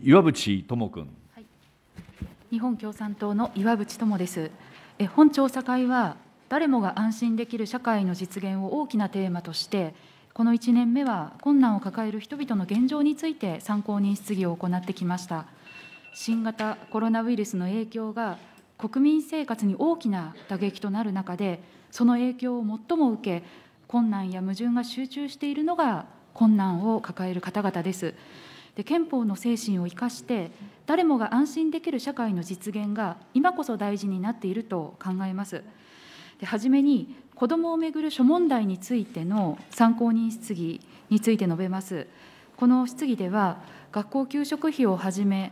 岩渕智君、はい、日本共産党の岩渕智ですえ本調査会は誰もが安心できる社会の実現を大きなテーマとしてこの1年目は困難を抱える人々の現状について参考人質疑を行ってきました新型コロナウイルスの影響が国民生活に大きな打撃となる中でその影響を最も受け困難や矛盾が集中しているのが困難を抱える方々ですで憲法の精神を生かして誰もが安心できる社会の実現が今こそ大事になっていると考えます。で初めに子どもをめぐる諸問題についての参考人質疑について述べます。この質疑では学校給食費をはじめ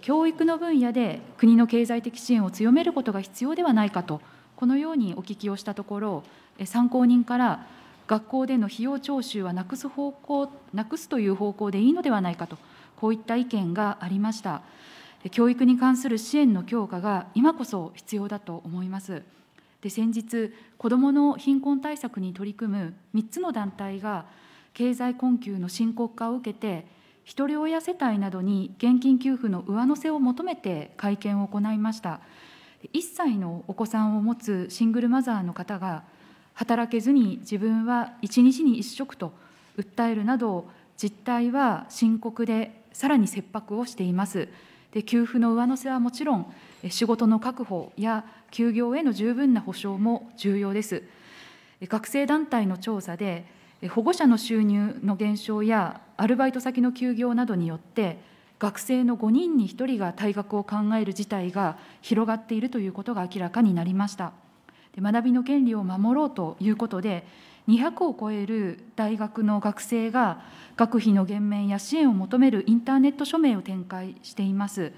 教育の分野で国の経済的支援を強めることが必要ではないかとこのようにお聞きをしたところ参考人から学校での費用徴収はなくす方向なくすという方向でいいのではないかと、こういった意見がありました。教育に関する支援の強化が今こそ必要だと思います。で先日、子どもの貧困対策に取り組む3つの団体が、経済困窮の深刻化を受けて、ひとり親世帯などに現金給付の上乗せを求めて会見を行いました。1歳のお子さんを持つシングルマザーの方が、働けずに自分は一日に一食と訴えるなど実態は深刻でさらに切迫をしていますで給付の上乗せはもちろん仕事の確保や休業への十分な保障も重要です学生団体の調査で保護者の収入の減少やアルバイト先の休業などによって学生の5人に1人が退学を考える事態が広がっているということが明らかになりました。で学びの権利を守ろうということで200を超える大学の学生が学費の減免や支援を求めるインターネット署名を展開しています。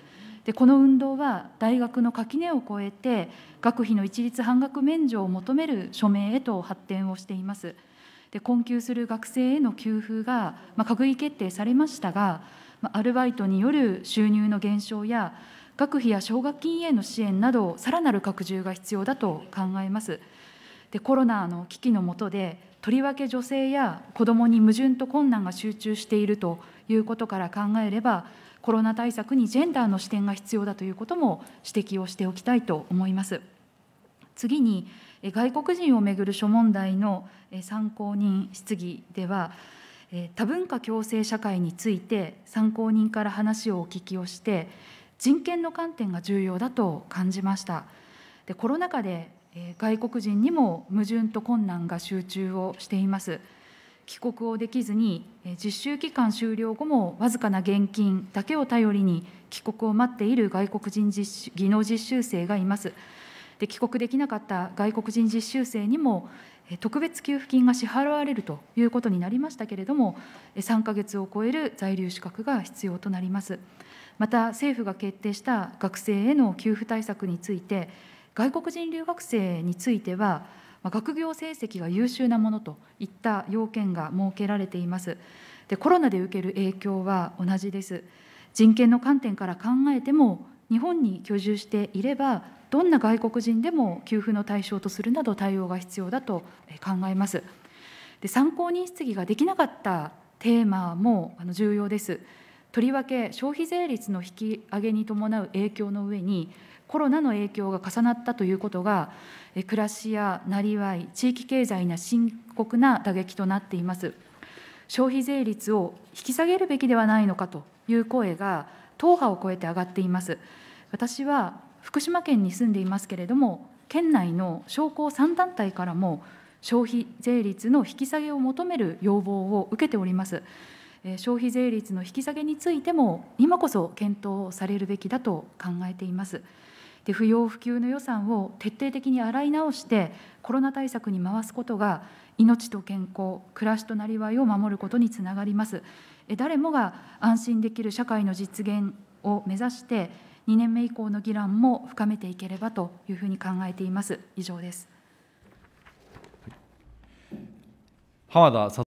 でこの運動は大学の垣根を越えて学費の一律半額免除を求める署名へと発展をしています。で困窮する学生への給付が、まあ、閣議決定されましたが、まあ、アルバイトによる収入の減少や学費や奨学金への支援など、さらなる拡充が必要だと考えます。でコロナの危機の下で、とりわけ女性や子どもに矛盾と困難が集中しているということから考えれば、コロナ対策にジェンダーの視点が必要だということも指摘をしておきたいと思います。次に外国人をめぐる諸問題の参考人質疑では多文化共生社会について参考人から話をお聞きをして人権の観点が重要だと感じましたでコロナ禍で外国人にも矛盾と困難が集中をしています帰国をできずに実習期間終了後もわずかな現金だけを頼りに帰国を待っている外国人技能実習生がいますで帰国できなかった外国人実習生にも特別給付金が支払われるということになりましたけれども3か月を超える在留資格が必要となりますまた政府が決定した学生への給付対策について外国人留学生については学業成績が優秀なものといった要件が設けられていますでコロナで受ける影響は同じです人権の観点から考えても日本に居住していればどんな外国人でも給付の対象とするなど対応が必要だと考えます。で参考人質疑ができなかったテーマも重要です。とりわけ消費税率の引き上げに伴う影響の上にコロナの影響が重なったということが暮らしやなりわい地域経済に深刻な打撃となっています消費税率を引き下げるべきではないのかという声が党派を超えて上がっています私は福島県に住んでいますけれども県内の商工3団体からも消費税率の引き下げを求める要望を受けております。消費税率の引き下げについても今こそ検討されるべきだと考えていますで不要不急の予算を徹底的に洗い直してコロナ対策に回すことが命と健康暮らしとなりわいを守ることにつながります誰もが安心できる社会の実現を目指して2年目以降の議論も深めていければというふうに考えています。以上です浜田